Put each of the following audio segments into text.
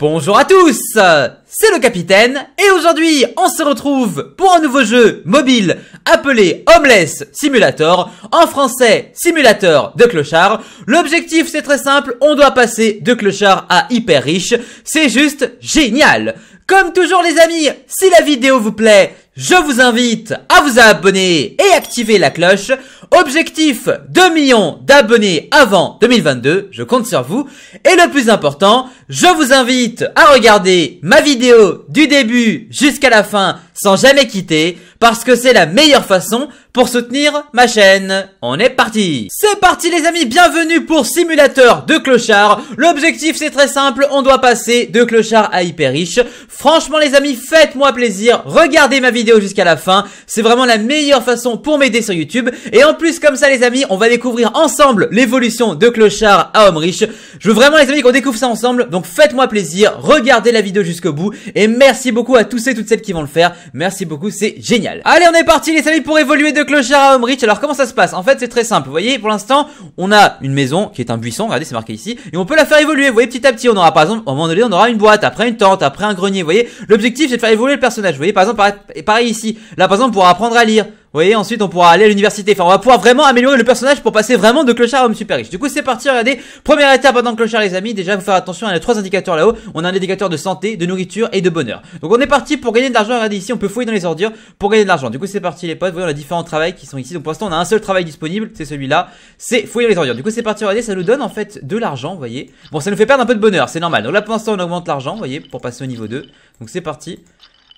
Bonjour à tous, c'est le capitaine et aujourd'hui on se retrouve pour un nouveau jeu mobile appelé Homeless Simulator, en français simulateur de clochard. L'objectif c'est très simple, on doit passer de clochard à hyper riche, c'est juste génial. Comme toujours les amis, si la vidéo vous plaît, je vous invite à vous abonner et activer la cloche. Objectif 2 millions d'abonnés avant 2022, je compte sur vous. Et le plus important, je vous invite à regarder ma vidéo du début jusqu'à la fin sans jamais quitter parce que c'est la meilleure façon pour soutenir ma chaîne. On est parti C'est parti les amis, bienvenue pour Simulateur de Clochard. L'objectif c'est très simple, on doit passer de Clochard à hyper riche. Franchement les amis, faites-moi plaisir, regardez ma vidéo jusqu'à la fin. C'est vraiment la meilleure façon pour m'aider sur YouTube. Et en plus comme ça les amis, on va découvrir ensemble l'évolution de Clochard à homme riche. Je veux vraiment les amis qu'on découvre ça ensemble, donc faites-moi plaisir, regardez la vidéo jusqu'au bout. Et merci beaucoup à tous et toutes celles qui vont le faire. Merci beaucoup, c'est génial. Allez on est parti les amis pour évoluer de le char à Omrich. Alors comment ça se passe En fait, c'est très simple. Vous voyez, pour l'instant, on a une maison qui est un buisson. Regardez, c'est marqué ici. Et on peut la faire évoluer. Vous voyez, petit à petit, on aura par exemple, au un moment donné, on aura une boîte, après une tente, après un grenier. Vous voyez, l'objectif c'est de faire évoluer le personnage. Vous voyez, par exemple, pareil ici. Là, par exemple, pour apprendre à lire voyez, ensuite on pourra aller à l'université. Enfin, on va pouvoir vraiment améliorer le personnage pour passer vraiment de clochard à homme super riche. Du coup, c'est parti, regardez. Première étape pendant clochard, les amis. Déjà, vous faire attention à les trois indicateurs là-haut. On a un indicateur de santé, de nourriture et de bonheur. Donc on est parti pour gagner de l'argent. Regardez ici, on peut fouiller dans les ordures pour gagner de l'argent. Du coup, c'est parti les potes. Vous voyez, a différents travaux qui sont ici. Donc pour l'instant, on a un seul travail disponible, c'est celui-là. C'est fouiller les ordures. Du coup, c'est parti, regardez, ça nous donne en fait de l'argent, vous voyez. Bon, ça nous fait perdre un peu de bonheur, c'est normal. Donc là, pour l'instant, on augmente l'argent, vous voyez, pour passer au niveau 2. Donc c'est parti.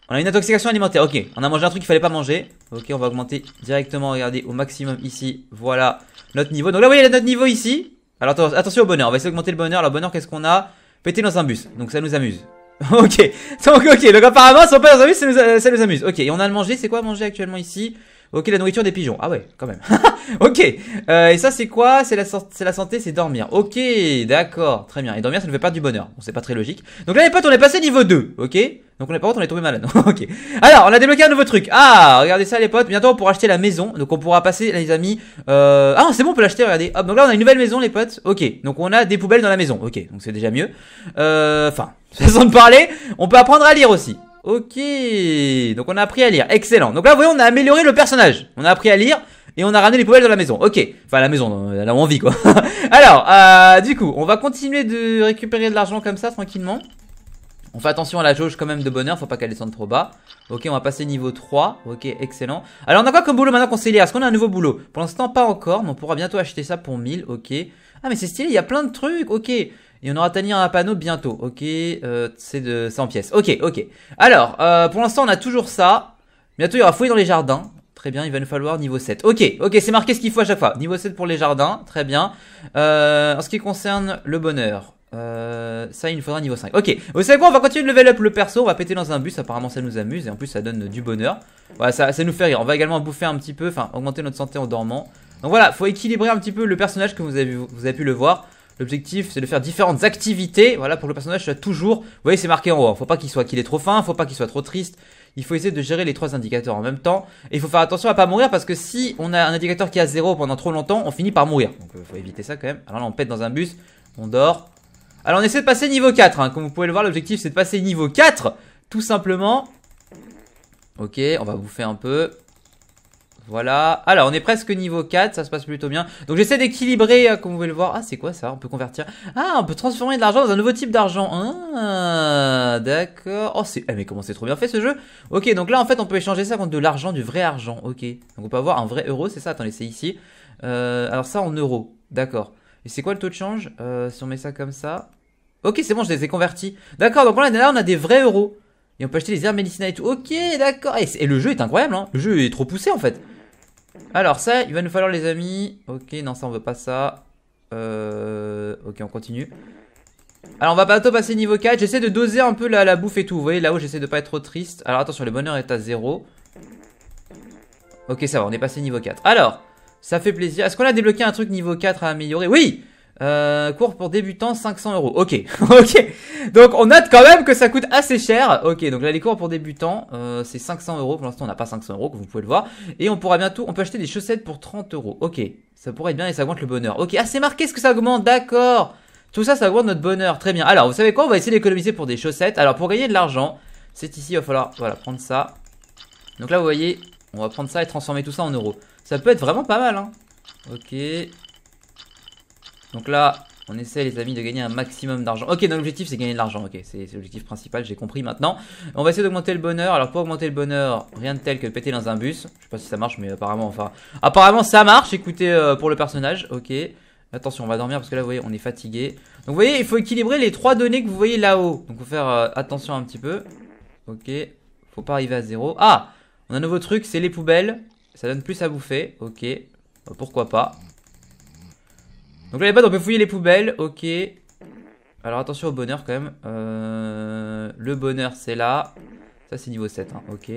On a une intoxication alimentaire. Ok, on a mangé un truc qu'il fallait pas manger. Ok, on va augmenter directement, regardez, au maximum ici. Voilà notre niveau. Donc là, vous voyez notre niveau ici. Alors attention au bonheur, on va essayer d'augmenter le bonheur. Alors bonheur, qu'est-ce qu'on a Péter dans un bus. Donc ça nous amuse. ok, donc ok, donc apparemment, si on pète dans un bus, ça nous, ça nous amuse. Ok, et on a le manger. C'est quoi manger actuellement ici Ok, la nourriture des pigeons. Ah ouais, quand même. ok. Euh, et ça, c'est quoi C'est la, la, santé, c'est dormir. Ok, d'accord. Très bien. Et dormir, ça ne fait pas du bonheur. Bon, c'est pas très logique. Donc là, les potes, on est passé niveau 2. Ok donc on est, par contre on est tombé malade. ok. Alors on a débloqué un nouveau truc. Ah regardez ça les potes. Bientôt on pourra acheter la maison. Donc on pourra passer les amis. Euh... Ah c'est bon on peut l'acheter. Regardez. Hop. Donc là on a une nouvelle maison les potes. Ok. Donc on a des poubelles dans la maison. Ok. Donc c'est déjà mieux. Euh, enfin euh, façon de parler. On peut apprendre à lire aussi. Ok, donc on a appris à lire. Excellent. Donc là, vous voyez, on a amélioré le personnage. On a appris à lire et on a ramené les poubelles de la maison. Ok, enfin la maison, euh, là a on quoi. Alors, euh, du coup, on va continuer de récupérer de l'argent comme ça tranquillement. On fait attention à la jauge quand même de bonheur, faut pas qu'elle descende trop bas. Ok, on va passer niveau 3. Ok, excellent. Alors, on a quoi comme boulot maintenant qu'on s'est lié Est-ce qu'on a un nouveau boulot Pour l'instant, pas encore, mais on pourra bientôt acheter ça pour 1000. Ok. Ah, mais c'est stylé, il y a plein de trucs. Ok. Et on aura tenir un panneau bientôt. Ok, euh, c'est de 100 pièces. Ok, ok. Alors, euh, pour l'instant, on a toujours ça. Bientôt, il y aura fouillé dans les jardins. Très bien, il va nous falloir niveau 7. Ok, ok, c'est marqué ce qu'il faut à chaque fois. Niveau 7 pour les jardins, très bien. Euh, en ce qui concerne le bonheur, euh, ça il nous faudra niveau 5 Ok vous savez quoi on va continuer de level up le perso On va péter dans un bus apparemment ça nous amuse Et en plus ça donne du bonheur Voilà ça, ça nous fait rire On va également bouffer un petit peu Enfin augmenter notre santé en dormant Donc voilà faut équilibrer un petit peu le personnage que vous avez, vous avez pu le voir L'objectif, c'est de faire différentes activités. Voilà, pour que le personnage soit toujours. Vous voyez, c'est marqué en haut. Hein. Faut pas qu'il soit qu'il est trop fin, faut pas qu'il soit trop triste. Il faut essayer de gérer les trois indicateurs en même temps. Et il faut faire attention à pas mourir parce que si on a un indicateur qui a zéro pendant trop longtemps, on finit par mourir. Donc, euh, faut éviter ça quand même. Alors là, on pète dans un bus, on dort. Alors, on essaie de passer niveau 4. Hein. Comme vous pouvez le voir, l'objectif, c'est de passer niveau 4. Tout simplement. Ok, on va bouffer un peu. Voilà. Alors, on est presque niveau 4, ça se passe plutôt bien. Donc, j'essaie d'équilibrer, euh, comme vous pouvez le voir. Ah, c'est quoi ça On peut convertir. Ah, on peut transformer de l'argent dans un nouveau type d'argent. Ah, d'accord. Oh, eh, mais comment c'est trop bien fait, ce jeu Ok, donc là, en fait, on peut échanger ça contre de l'argent, du vrai argent. Ok. Donc, on peut avoir un vrai euro, c'est ça Attendez, c'est ici. Euh, alors, ça en euros. D'accord. Et c'est quoi le taux de change euh, Si on met ça comme ça... Ok, c'est bon, je les ai convertis. D'accord, donc là, là, on a des vrais euros. Et on peut acheter des herbes médicinales et tout. Ok, d'accord. Et, et, le jeu est incroyable, hein. Le jeu est trop poussé, en fait. Ah, alors ça, il va nous falloir les amis. Ok, non, ça on veut pas ça. Euh... Ok, on continue. Alors on va bientôt passer niveau 4. J'essaie de doser un peu la, la, bouffe et tout. Vous voyez, là-haut, j'essaie de pas être trop triste. Alors attention, le bonheur est à 0. Ok, ça va, on est passé niveau 4. Alors, ça fait plaisir. Est-ce qu'on a débloqué un truc niveau 4 à améliorer Oui euh, cours pour débutants 500 euros. Ok, ok. Donc on note quand même que ça coûte assez cher. Ok, donc là les cours pour débutants euh, c'est 500 euros. Pour l'instant on n'a pas 500 euros comme vous pouvez le voir. Et on pourra bientôt, on peut acheter des chaussettes pour 30 euros. Ok, ça pourrait être bien et ça augmente le bonheur. Ok, ah c'est marqué ce que ça augmente, d'accord. Tout ça, ça augmente notre bonheur. Très bien. Alors vous savez quoi, on va essayer d'économiser pour des chaussettes. Alors pour gagner de l'argent, c'est ici, il va falloir voilà prendre ça. Donc là vous voyez, on va prendre ça et transformer tout ça en euros. Ça peut être vraiment pas mal. Hein. Ok, donc là, on essaie, les amis, de gagner un maximum d'argent. Ok, donc l'objectif, c'est gagner de l'argent. Ok, c'est l'objectif principal, j'ai compris maintenant. On va essayer d'augmenter le bonheur. Alors, pour augmenter le bonheur, rien de tel que de péter dans un bus. Je sais pas si ça marche, mais apparemment, enfin... Apparemment, ça marche, écoutez, euh, pour le personnage. Ok. Attention, on va dormir parce que là, vous voyez, on est fatigué. Donc, vous voyez, il faut équilibrer les trois données que vous voyez là-haut. Donc, faut faire euh, attention un petit peu. Ok. Faut pas arriver à zéro. Ah On a un nouveau truc, c'est les poubelles. Ça donne plus à bouffer. Ok. Pourquoi pas donc là, les bottes, on peut fouiller les poubelles. Ok. Alors attention au bonheur quand même. Euh, le bonheur, c'est là. Ça, c'est niveau 7. Hein, ok.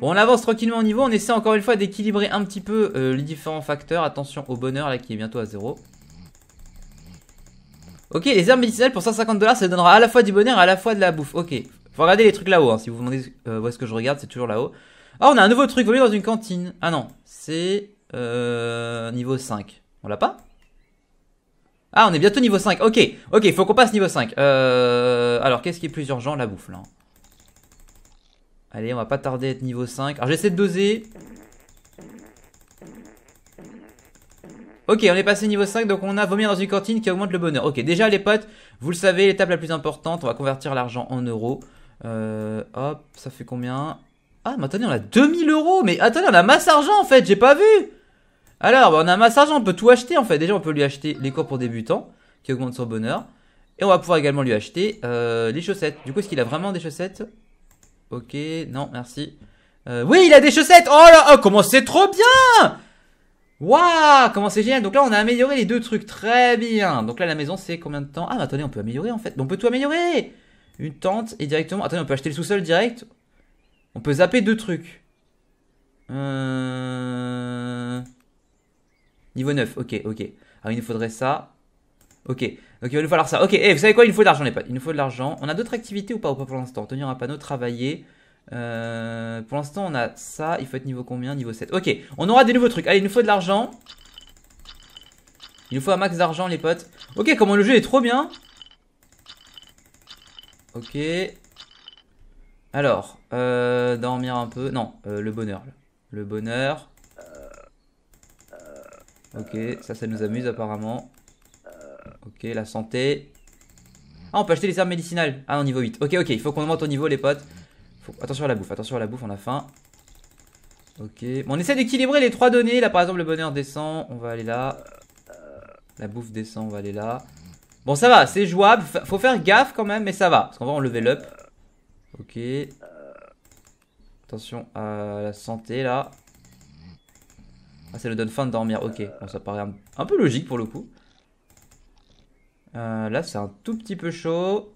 Bon, on avance tranquillement au niveau. On essaie encore une fois d'équilibrer un petit peu euh, les différents facteurs. Attention au bonheur là qui est bientôt à 0. Ok, les herbes médicinales pour 150 dollars, ça donnera à la fois du bonheur et à la fois de la bouffe. Ok, faut regarder les trucs là-haut. Hein, si vous vous demandez euh, où est-ce que je regarde, c'est toujours là-haut. Ah, on a un nouveau truc volé dans une cantine. Ah non, c'est niveau 5. On l'a pas ah, on est bientôt niveau 5. Ok, ok, faut qu'on passe niveau 5. Euh, alors, qu'est-ce qui est plus urgent La bouffe, là. Allez, on va pas tarder à être niveau 5. Alors, j'essaie de doser. Ok, on est passé niveau 5, donc on a vomi dans une cantine qui augmente le bonheur. Ok, déjà les potes, vous le savez, l'étape la plus importante, on va convertir l'argent en euros. Euh, hop, ça fait combien Ah, mais attendez, on a 2000 euros Mais attendez, on a masse argent en fait, j'ai pas vu alors, bah, on a un masse on peut tout acheter en fait. Déjà, on peut lui acheter les cours pour débutants, qui augmentent son bonheur. Et on va pouvoir également lui acheter euh, les chaussettes. Du coup, est-ce qu'il a vraiment des chaussettes Ok, non, merci. Euh, oui, il a des chaussettes Oh là, oh, comment c'est trop bien Waouh, comment c'est génial Donc là, on a amélioré les deux trucs, très bien. Donc là, la maison, c'est combien de temps Ah, mais attendez, on peut améliorer en fait. On peut tout améliorer Une tente et directement... Attendez, on peut acheter le sous-sol direct On peut zapper deux trucs. Euh... Niveau 9, ok, ok. Alors il nous faudrait ça. Ok, ok, il va nous falloir ça. Ok, et eh, vous savez quoi Il nous faut de l'argent, les potes. Il nous faut de l'argent. On a d'autres activités ou pas, pour l'instant Tenir un panneau, travailler. Euh, pour l'instant, on a ça. Il faut être niveau combien Niveau 7. Ok, on aura des nouveaux trucs. Allez, il nous faut de l'argent. Il nous faut un max d'argent, les potes. Ok, comment le jeu est trop bien. Ok. Alors, euh, dormir un peu. Non, euh, le bonheur. Le bonheur. Ok, ça, ça nous amuse apparemment. Ok, la santé. Ah, on peut acheter les armes médicinales. Ah, non, niveau 8. Ok, ok, il faut qu'on monte au niveau, les potes. Attention à la bouffe, attention à la bouffe, on a faim. Ok, on essaie d'équilibrer les trois données. Là, par exemple, le bonheur descend, on va aller là. La bouffe descend, on va aller là. Bon, ça va, c'est jouable. Faut faire gaffe quand même, mais ça va. Parce qu'on va en level up. Ok. Attention à la santé, là. Ah, ça nous donne fin de dormir. Ok, ça paraît un, peu logique pour le coup. Euh, là, c'est un tout petit peu chaud.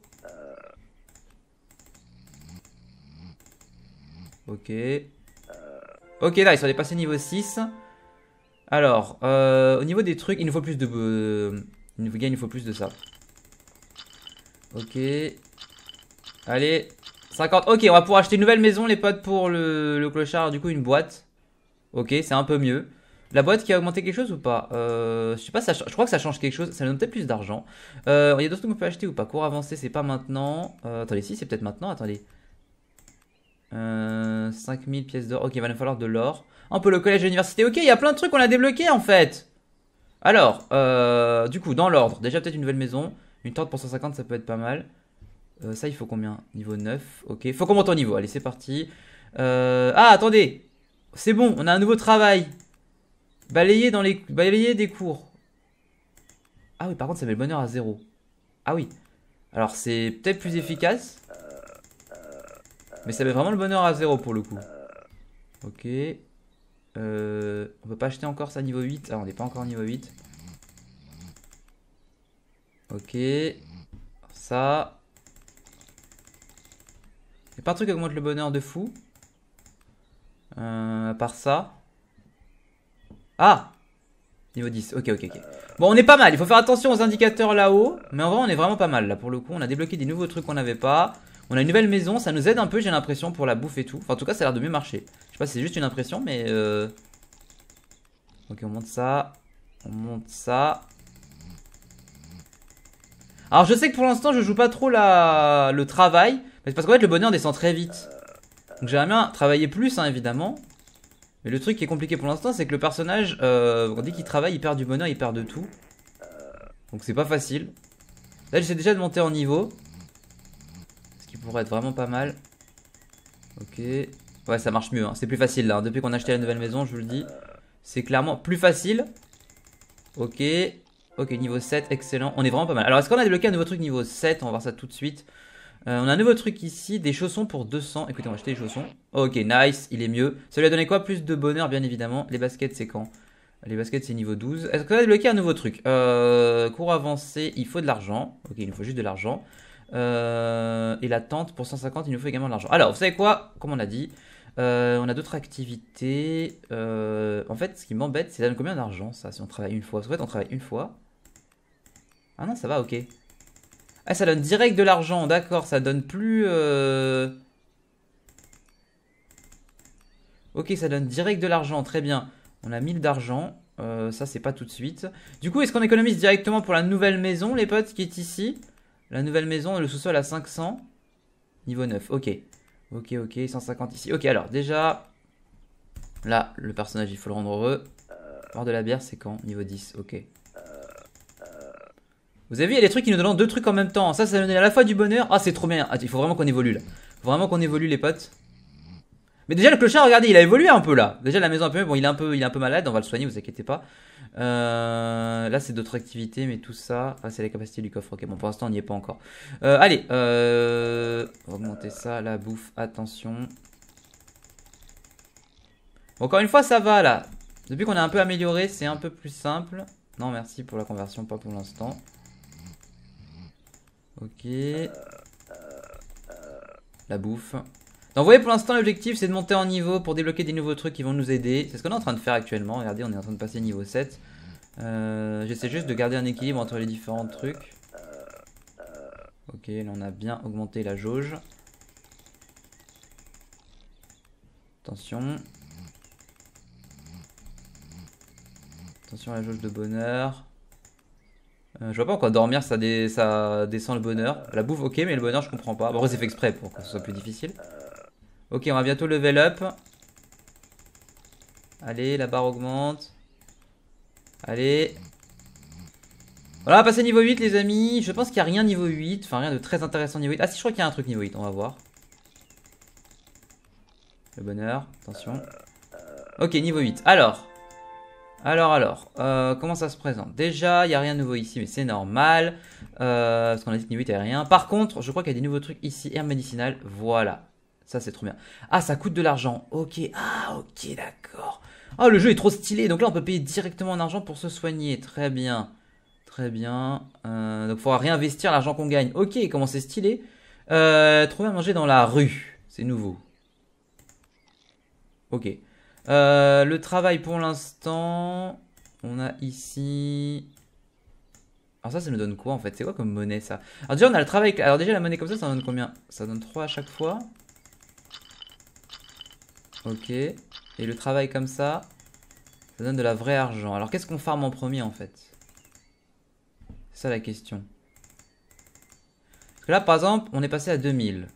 Ok. Ok, nice, on est passé niveau 6. Alors, euh, au niveau des trucs, il nous faut plus de... Euh, il nous faut plus de ça. Ok. Allez, 50. Ok, on va pouvoir acheter une nouvelle maison, les potes, pour le, le clochard. Du coup, une boîte. Ok, c'est un peu mieux. La boîte qui a augmenté quelque chose ou pas euh, Je sais pas, je crois que ça change quelque chose. Ça nous donne peut-être plus d'argent. Euh, il y a d'autres trucs qu'on peut acheter ou pas Cours avancé, c'est pas maintenant. Euh, attendez, si, c'est peut-être maintenant. Attendez. 5000 pièces d'or. Ok, il va nous falloir de l'or. Un peu le collège et l'université. Ok, il y a plein de trucs qu'on a débloqué en fait. Alors, du coup, dans l'ordre. Déjà, peut-être une nouvelle maison. Une tente pour 150, ça peut être pas mal. ça, il faut combien Niveau 9. Ok, faut qu'on monte en niveau. Allez, c'est parti. Ah, attendez. C'est bon, on a un nouveau travail. Balayer, dans les... Balayer des cours. Ah oui, par contre, ça met le bonheur à zéro. Ah oui. Alors, c'est peut-être plus efficace. Mais ça met vraiment le bonheur à zéro pour le coup. Ok. Euh, on peut pas acheter encore ça niveau 8. Ah, on n'est pas encore niveau 8. Ok. Ça. Il a pas un truc qui augmente le bonheur de fou. Euh, à part ça. Ah Niveau 10, ok, ok, ok. Bon, on est pas mal, il faut faire attention aux indicateurs là-haut, mais en vrai, on est vraiment pas mal, là, pour le coup. On a débloqué des nouveaux trucs qu'on n'avait pas. On a une nouvelle maison, ça nous aide un peu, j'ai l'impression, pour la bouffe et tout. Enfin, en tout cas, ça a l'air de mieux marcher. Je sais pas si c'est juste une impression, mais... Euh... Ok, on monte ça. On monte ça. Alors, je sais que pour l'instant, je joue pas trop la... le travail, mais c'est parce qu'en fait, le bonheur descend très vite. Donc, j'aimerais bien travailler plus, hein, évidemment. Mais le truc qui est compliqué pour l'instant, c'est que le personnage, euh, on dit qu'il travaille, il perd du bonheur, il perd de tout. Euh, donc c'est pas facile. Là, j'essaie déjà de monter en niveau. Ce qui pourrait être vraiment pas mal. Ok. Ouais, ça marche mieux. Hein. C'est plus facile là. Depuis qu'on a acheté la nouvelle maison, je vous le dis. C'est clairement plus facile. Ok. Ok, niveau 7, excellent. On est vraiment pas mal. Alors, est-ce qu'on a débloqué un nouveau truc niveau 7 On va voir ça tout de suite. Euh, on a un nouveau truc ici, des chaussons pour 200. Écoutez, on va acheter les chaussons. Oh, ok, nice, il est mieux. Ça lui a donné quoi Plus de bonheur, bien évidemment. Les baskets, c'est quand Les baskets, c'est niveau 12. Est-ce que ça va un nouveau truc euh, Cours avancé, il faut de l'argent. Ok, il nous faut juste de l'argent. Euh, et la tente, pour 150, il nous faut également de l'argent. Alors, vous savez quoi Comme on a dit, on a d'autres activités. en fait, ce qui m'embête, c'est ça combien d'argent, ça, si on travaille une fois Parce qu'en fait, on travaille une fois. Ah non, ça va, ok. Ah, ça donne direct de l'argent, d'accord, ça donne plus... Euh, ok, ça donne direct de l'argent, très bien. On a 1000 d'argent, euh, ça c'est pas tout de suite. Du coup, est-ce qu'on économise directement pour la nouvelle maison, les potes, qui est ici La nouvelle maison, le sous-sol à 500. Niveau 9, ok. Ok, ok, 150 ici. Ok, alors déjà... Là, le personnage, il faut le rendre heureux. Hors de la bière, c'est quand Niveau 10, ok. Vous avez vu, il y a des trucs qui nous donnent deux trucs en même temps. Ça, ça donne à la fois du bonheur. Ah, c'est trop bien. Ah, il faut vraiment qu'on évolue là. Faut vraiment qu'on évolue les potes. Mais déjà le clochard, regardez, il a évolué un peu là. Déjà la maison un peu, bon, il est un peu, il un peu malade, on va le soigner, vous inquiétez pas. Euh, là, c'est d'autres activités, mais tout ça, ah, c'est les capacités du coffre. Ok, bon, pour l'instant, on n'y est pas encore. Euh, allez, euh, on augmenter ça, la bouffe, attention. encore une fois, ça va là. Depuis qu'on a un peu amélioré, c'est un peu plus simple. Non, merci pour la conversion, pas pour l'instant. Ok. La bouffe. Donc vous voyez pour l'instant l'objectif c'est de monter en niveau pour débloquer des nouveaux trucs qui vont nous aider. C'est ce qu'on est en train de faire actuellement. Regardez on est en train de passer niveau 7. Euh, j'essaie juste de garder un équilibre entre les différents trucs. Ok là on a bien augmenté la jauge. Attention. Attention à la jauge de bonheur. Euh, je vois pas pourquoi dormir ça, descend le bonheur. La bouffe, ok, mais le bonheur, je comprends pas. Bon, c'est fait exprès pour que ce soit plus difficile. Ok, on va bientôt level up. Allez, la barre augmente. Allez. Voilà, passer niveau 8, les amis. Je pense qu'il n'y a rien niveau 8. Enfin, rien de très intéressant niveau 8. Ah, si, je crois qu'il y a un truc niveau 8. On va voir. Le bonheur, attention. Ok, niveau 8. Alors, alors, alors, euh, comment ça se présente Déjà, il n'y a rien de nouveau ici, mais c'est normal. Euh, parce qu'on a dit niveau rien. Par contre, je crois qu'il y a des nouveaux trucs ici. Herbe médicinale, voilà. Ça, c'est trop bien. Ah, ça coûte de l'argent. Ok, ah, ok, d'accord. Ah, le jeu est trop stylé. Donc là, on peut payer directement en argent pour se soigner. Très bien. Très bien. Euh, donc, il faudra réinvestir l'argent qu'on gagne. Ok, comment c'est stylé. Euh, trouver à manger dans la rue. C'est nouveau. Ok. Euh, le travail pour l'instant, on a ici... Alors ça, ça nous donne quoi en fait C'est quoi comme monnaie ça Alors déjà, on a le travail... Alors déjà, la monnaie comme ça, ça donne combien Ça donne 3 à chaque fois. Ok. Et le travail comme ça, ça donne de la vraie argent. Alors qu'est-ce qu'on farme en premier en fait C'est ça la question. Parce que là, par exemple, on est passé à 2000.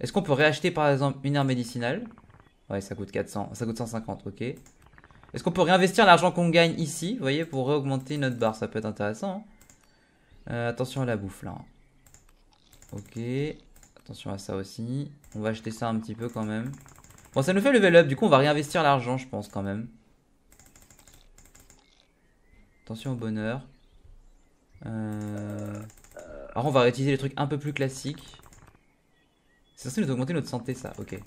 Est-ce qu'on peut réacheter par exemple une herbe médicinale Ouais, ça coûte 400. Ça coûte 150, ok. Est-ce qu'on peut réinvestir l'argent qu'on gagne ici, vous voyez, pour réaugmenter notre barre Ça peut être intéressant. Hein. Euh, attention à la bouffe, là. Hein. Ok. Attention à ça aussi. On va acheter ça un petit peu, quand même. Bon, ça nous fait level up. Du coup, on va réinvestir l'argent, je pense, quand même. Attention au bonheur. Euh, alors, on va réutiliser les trucs un peu plus classiques. C'est censé nous augmenter notre santé, ça. Ok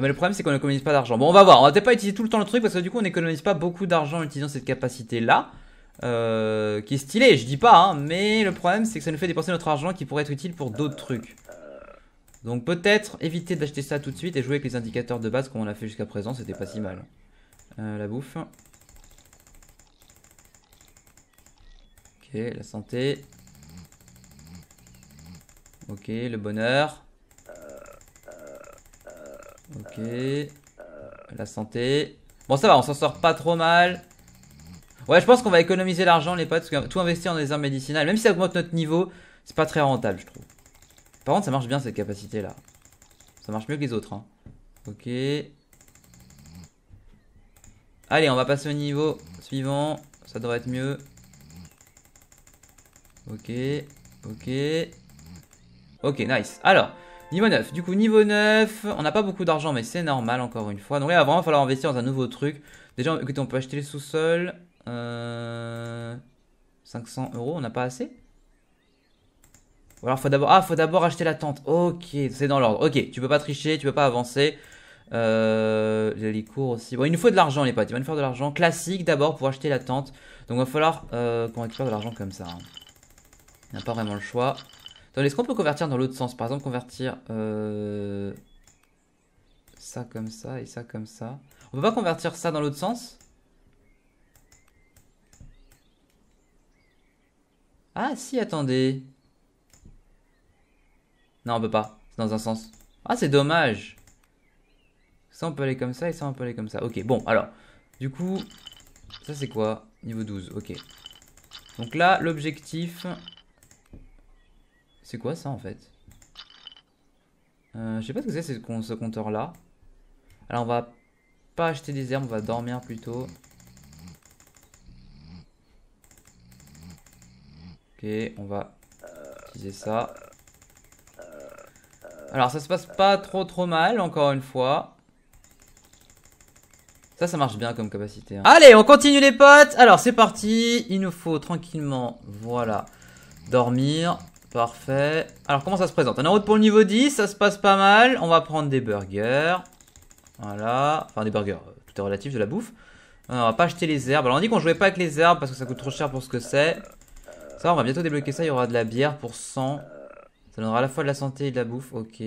mais le problème, c'est qu'on économise pas d'argent. Bon, on va voir. On va peut-être pas utiliser tout le temps le truc parce que du coup, on n'économise pas beaucoup d'argent en utilisant cette capacité-là. Euh, qui est stylée, je dis pas, hein, mais le problème, c'est que ça nous fait dépenser notre argent qui pourrait être utile pour d'autres trucs. Donc peut-être éviter d'acheter ça tout de suite et jouer avec les indicateurs de base qu'on a fait jusqu'à présent, c'était pas si mal. Euh, la bouffe. Ok, la santé. Ok, le bonheur. Ok. La santé. Bon, ça va, on s'en sort pas trop mal. Ouais, je pense qu'on va économiser l'argent, les potes, tout investir dans des armes médicinales, même si ça augmente notre niveau, c'est pas très rentable, je trouve. Par contre, ça marche bien cette capacité-là. Ça marche mieux que les autres. Hein. Ok. Allez, on va passer au niveau suivant. Ça devrait être mieux. Ok. Ok. Ok, nice. Alors, Niveau 9. Du coup, niveau 9, on n'a pas beaucoup d'argent, mais c'est normal encore une fois. Donc là, il va vraiment falloir investir dans un nouveau truc. Déjà, écoutez, on peut acheter le sous-sols. Euh, 500 euros, on n'a pas assez Ou alors, faut d'abord... Ah, faut d'abord acheter la tente. Ok, c'est dans l'ordre. Ok, tu peux pas tricher, tu peux pas avancer. Euh, les cours aussi. Bon, il nous faut de l'argent, les potes. Il va nous faire de l'argent classique d'abord pour acheter la tente. Donc, il va falloir euh, qu'on récupère de l'argent comme ça. Il hein. On a pas vraiment le choix. Attendez, est-ce qu'on peut convertir dans l'autre sens Par exemple, convertir euh, ça comme ça et ça comme ça. On peut pas convertir ça dans l'autre sens Ah si, attendez. Non, on peut pas. C'est dans un sens. Ah, c'est dommage. Ça, on peut aller comme ça et ça, on peut aller comme ça. Ok, bon, alors. Du coup, ça, c'est quoi Niveau 12, ok. Donc là, l'objectif, c'est quoi ça en fait euh, Je sais pas ce que c'est ce compteur là. Alors on va pas acheter des herbes, on va dormir plutôt. Ok, on va utiliser ça. Alors ça se passe pas trop trop mal encore une fois. Ça, ça marche bien comme capacité. Hein. Allez, on continue les potes. Alors, c'est parti. Il nous faut tranquillement, voilà, dormir. Parfait. Alors, comment ça se présente On est en route pour le niveau 10, ça se passe pas mal. On va prendre des burgers. Voilà. Enfin, des burgers, euh, tout est relatif de la bouffe. Euh, on va pas acheter les herbes. Alors, on dit qu'on jouait pas avec les herbes parce que ça coûte trop cher pour ce que c'est. Ça, on va bientôt débloquer ça. Il y aura de la bière pour 100. Ça donnera à la fois de la santé et de la bouffe. Ok.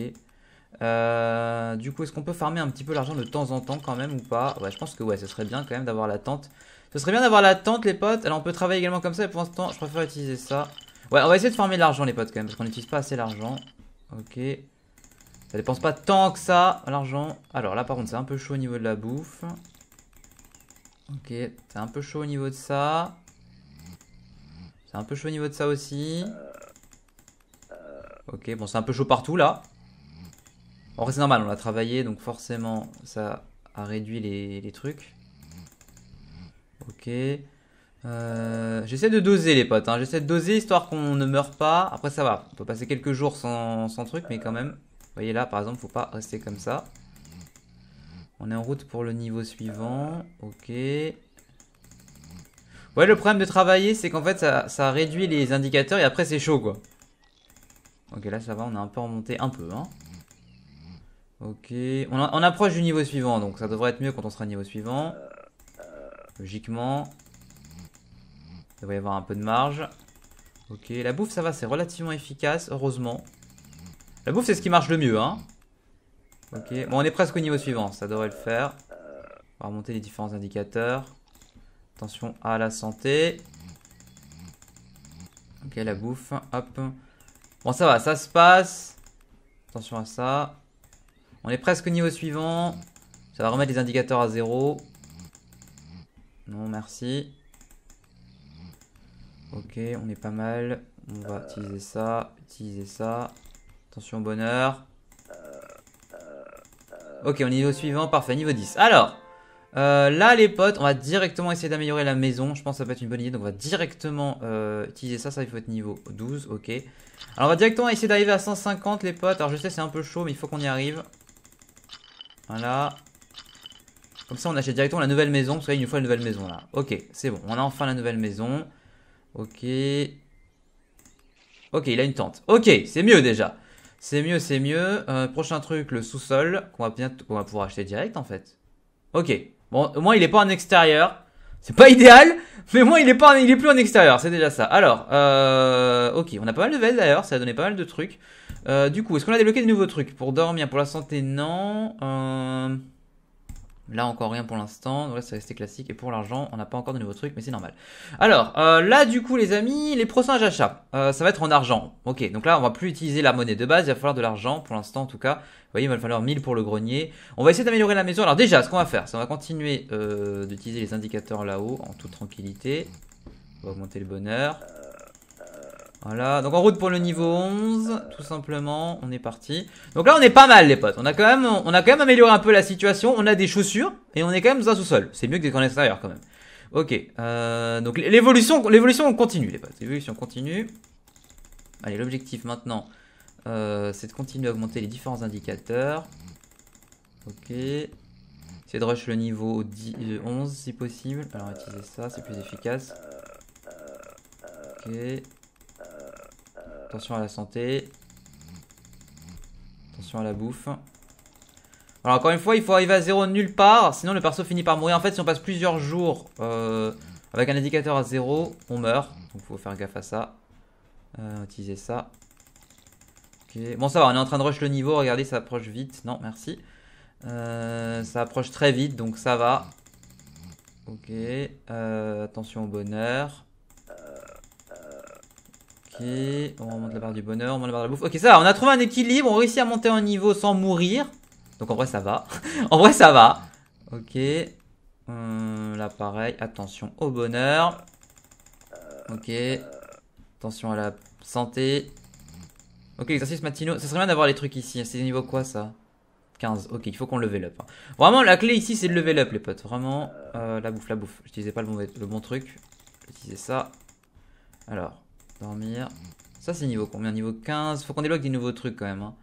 Euh, du coup, est-ce qu'on peut farmer un petit peu l'argent de temps en temps quand même ou pas Ouais, je pense que ouais, ce serait bien quand même d'avoir la tente. Ce serait bien d'avoir la tente, les potes. Alors, on peut travailler également comme ça. Et pour l'instant, je préfère utiliser ça. Ouais, on va essayer de former de l'argent, les potes, quand même, parce qu'on n'utilise pas assez l'argent. Ok. Ça dépense pas tant que ça, l'argent. Alors là, par contre, c'est un peu chaud au niveau de la bouffe. Ok, c'est un peu chaud au niveau de ça. C'est un peu chaud au niveau de ça aussi. Ok, bon, c'est un peu chaud partout, là. En vrai, c'est normal, on a travaillé, donc forcément, ça a réduit les, les trucs. Ok. Euh, j'essaie de doser les potes, hein. j'essaie de doser histoire qu'on ne meure pas. Après ça va, on peut passer quelques jours sans, truc, mais quand même. Vous voyez là par exemple, faut pas rester comme ça. On est en route pour le niveau suivant. Ok. Ouais, le problème de travailler, c'est qu'en fait, ça, réduit les indicateurs et après, c'est chaud, quoi. Ok, là, ça va, on a un peu remonté, un peu, hein. Ok, on, on approche du niveau suivant, donc ça devrait être mieux quand on sera niveau suivant. Logiquement. Il va y avoir un peu de marge. Ok, la bouffe ça va, c'est relativement efficace, heureusement. La bouffe c'est ce qui marche le mieux, hein. Ok, bon on est presque au niveau suivant, ça devrait le faire. On va remonter les différents indicateurs. Attention à la santé. Ok, la bouffe, hop. Bon ça va, ça se passe. Attention à ça. On est presque au niveau suivant. Ça va remettre les indicateurs à zéro. Non, merci. Ok, on est pas mal. On va euh. utiliser ça, utiliser ça. Attention, bonheur. Ok, on est niveau suivant, parfait, niveau 10. Alors, euh, là les potes, on va directement essayer d'améliorer la maison. Je pense que ça peut être une bonne idée, donc on va directement euh, utiliser ça. Ça, il faut être niveau 12, ok. Alors, on va directement essayer d'arriver à 150 les potes. Alors, je sais, c'est un peu chaud, mais il faut qu'on y arrive. Voilà. Comme ça, on achète directement la nouvelle maison, parce une fois la nouvelle maison là. Ok, c'est bon, on a enfin la nouvelle maison. Ok. Ok, il a une tente. Ok, c'est mieux déjà. C'est mieux, c'est mieux. Euh, prochain truc, le sous-sol, qu'on va, va pouvoir acheter direct en fait. Ok. Bon, au moins il est pas en extérieur. C'est pas idéal, mais au moins il est, pas, il est plus en extérieur, c'est déjà ça. Alors, euh, ok, on a pas mal de vêtements d'ailleurs, ça a donné pas mal de trucs. Euh, du coup, est-ce qu'on a débloqué de nouveaux trucs Pour dormir, pour la santé, non. Euh... Là encore rien pour l'instant, donc là c'est resté classique et pour l'argent on n'a pas encore de nouveaux trucs mais c'est normal. Alors euh, là du coup les amis, les prochains achats, euh, ça va être en argent. Ok donc là on va plus utiliser la monnaie de base, il va falloir de l'argent pour l'instant en tout cas. Vous voyez il va falloir 1000 pour le grenier. On va essayer d'améliorer la maison. Alors déjà ce qu'on va faire c'est on va continuer euh, d'utiliser les indicateurs là-haut en toute tranquillité. On va augmenter le bonheur. Voilà, donc en route pour le niveau 11, tout simplement, on est parti. Donc là, on est pas mal, les potes. On a quand même, on a quand même amélioré un peu la situation. On a des chaussures et on est quand même dans un sous-sol. C'est mieux que d'être en extérieur, quand même. Ok, euh, donc l'évolution, l'évolution continue, les potes. L'évolution continue. Allez, l'objectif maintenant, euh, c'est de continuer à augmenter les différents indicateurs. Ok. C'est de rush le niveau 11 euh, si possible. Alors, utiliser ça, c'est plus efficace. Ok. Attention à la santé. Attention à la bouffe. Alors encore une fois, il faut arriver à zéro nulle part, sinon le perso finit par mourir. En fait, si on passe plusieurs jours euh, avec un indicateur à zéro, on meurt. Donc il faut faire gaffe à ça. Euh, utiliser ça. Bon, ça va, on est en train de rush le niveau. Regardez, ça approche vite. Non, merci. Euh, ça approche très vite, donc ça va. Ok. attention au bonheur. Ok, on remonte la barre du bonheur, on remonte la barre de la bouffe. Ok, ça va, on a trouvé un équilibre, on réussit à monter un niveau sans mourir. Donc en vrai, ça va. en vrai, ça va. Ok. Euh, l'appareil, là, pareil, attention au bonheur. Ok. Attention à la santé. Ok, exercice matinaux. Ça serait bien d'avoir les trucs ici. C'est niveau quoi, ça 15. Ok, il faut qu'on level up. Hein. Vraiment, la clé ici, c'est de level up, les potes. Vraiment, euh, la bouffe, la bouffe. J'utilisais pas le bon, le bon truc. J'utilisais ça. Alors, Dormir. Ça, c'est niveau combien Niveau 15. Faut qu'on débloque des nouveaux trucs quand même. Hein.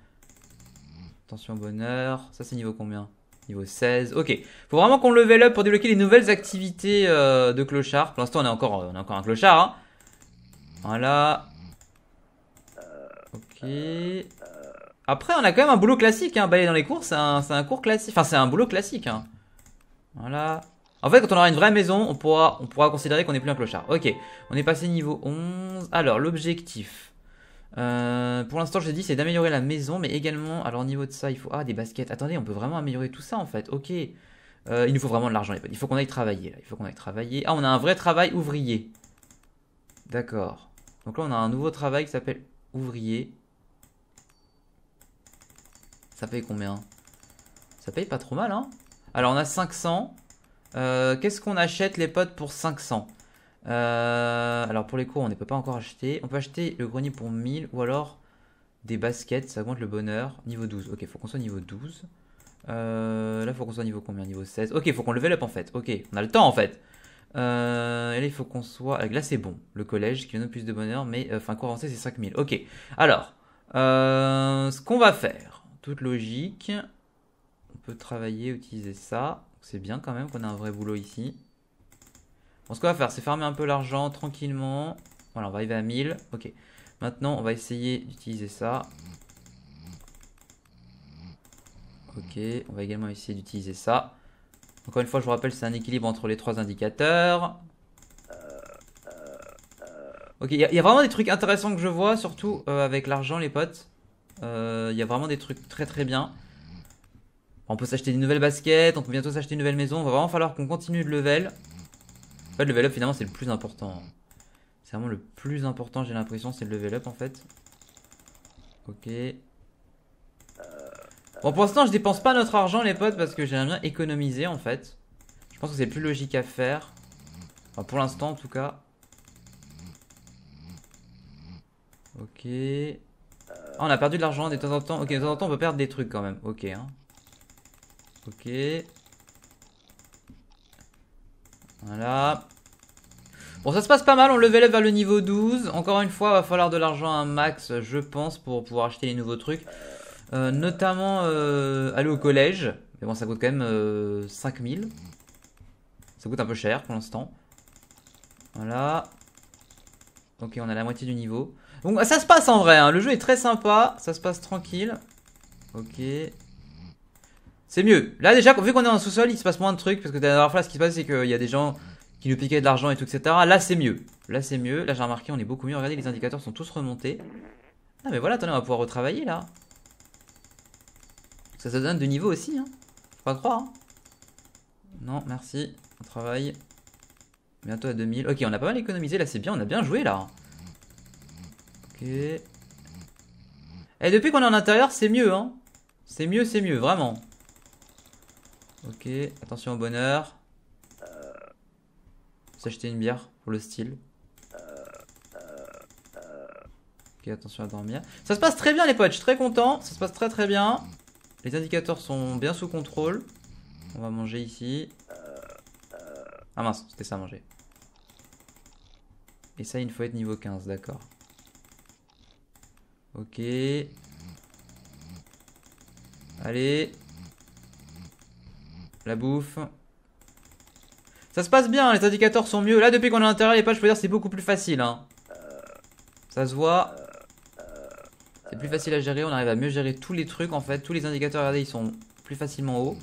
Attention, bonheur. Ça, c'est niveau combien Niveau 16. Ok. Faut vraiment qu'on level up pour débloquer les nouvelles activités euh, de clochard. Pour l'instant, on, est encore, on est encore un clochard. Hein. Voilà. Ok. Après, on a quand même un boulot classique. Hein. Balayer dans les cours, c'est un, cours classique. Enfin, c'est un boulot classique. Hein. Voilà. En fait, quand on aura une vraie maison, on pourra, on pourra considérer qu'on n'est plus un clochard. Ok, on est passé niveau 11. Alors, l'objectif. Euh, pour l'instant, je l'ai dit, c'est d'améliorer la maison, mais également, alors au niveau de ça, il faut... Ah, des baskets. Attendez, on peut vraiment améliorer tout ça, en fait. Ok. Euh, il nous faut vraiment de l'argent, Il faut qu'on aille travailler, Il faut qu'on aille travailler. Ah, on a un vrai travail ouvrier. D'accord. Donc là, on a un nouveau travail qui s'appelle ouvrier. Ça paye combien Ça paye pas trop mal, hein Alors, on a 500. Euh, qu'est-ce qu'on achète les potes pour 500 euh, Alors pour les cours on ne peut pas encore acheter. On peut acheter le grenier pour 1000 ou alors des baskets, ça augmente le bonheur. Niveau 12, ok faut qu'on soit niveau 12. Euh, là faut qu'on soit niveau combien Niveau 16. Ok faut qu'on level up en fait. Ok on a le temps en fait. et là il faut qu'on soit... Là c'est bon. Le collège qui donne plus de bonheur mais enfin cours avancer c'est 5000. Ok alors ce qu'on va faire, toute logique, on peut travailler, utiliser ça c'est bien quand même qu'on a un vrai boulot ici. Bon, ce qu'on va faire, c'est fermer un peu l'argent tranquillement. Voilà, on va arriver à 1000. Ok. Maintenant, on va essayer d'utiliser ça. Ok, on va également essayer d'utiliser ça. Encore une fois, je vous rappelle, c'est un équilibre entre les trois indicateurs. Ok, il y, a vraiment des trucs intéressants que je vois, surtout euh, avec l'argent, les potes. Euh, il y a vraiment des trucs très très bien. On peut s'acheter des nouvelles baskets, on peut bientôt s'acheter une nouvelle maison. On va vraiment falloir qu'on continue de level. En fait, le level up, finalement, c'est le plus important. C'est vraiment le plus important, j'ai l'impression, c'est le level up, en fait. Ok. Euh, bon, pour l'instant, je dépense pas notre argent, les potes, parce que j'aimerais bien économiser, en fait. Je pense que c'est plus logique à faire. pour l'instant, en tout cas. Ok. Ah, on a perdu de l'argent de temps en temps. Ok, de temps en temps, on peut perdre des trucs quand même. Ok. Hein. Ok. Voilà. Bon, ça se passe pas mal, on level up vers le niveau 12. Encore une fois, il va falloir de l'argent un max, je pense, pour pouvoir acheter les nouveaux trucs. Euh, notamment euh, aller au collège. Mais bon, ça coûte quand même 5000. Euh, ça coûte un peu cher pour l'instant. Voilà. Ok, on a la moitié du niveau. Donc ça se passe en vrai, hein. le jeu est très sympa, ça se passe tranquille. Ok. C'est mieux. Là, déjà, vu qu'on est en sous-sol, il se passe moins de trucs. Parce que la dernière fois, ce qui se passe, c'est qu'il y a des gens qui nous piquaient de l'argent et tout, etc. Là, c'est mieux. Là, c'est mieux. Là, j'ai remarqué, on est beaucoup mieux. Regardez, les indicateurs sont tous remontés. Ah, mais voilà, attendez, on va pouvoir retravailler là. Ça se donne de niveau aussi, hein. Faut pas croire. Hein. Non, merci. On travaille. Bientôt à 2000. Ok, on a pas mal économisé là, c'est bien, on a bien joué là. Ok. Et eh, depuis qu'on est en intérieur, c'est mieux, hein. C'est mieux, c'est mieux, vraiment. Ok, attention au bonheur. S'acheter une bière pour le style. Ok, attention à dormir. Ça se passe très bien les potes, je suis très content. Ça se passe très très bien. Les indicateurs sont bien sous contrôle. On va manger ici. Ah mince, c'était ça à manger. Et ça, il faut être niveau 15, d'accord. Ok. Allez. La bouffe. Ça se passe bien, les indicateurs sont mieux. Là, depuis qu'on est à l'intérieur, les pages, je peux dire c'est beaucoup plus facile. Hein. Ça se voit. C'est plus facile à gérer, on arrive à mieux gérer tous les trucs en fait. Tous les indicateurs, regardez, ils sont plus facilement hauts.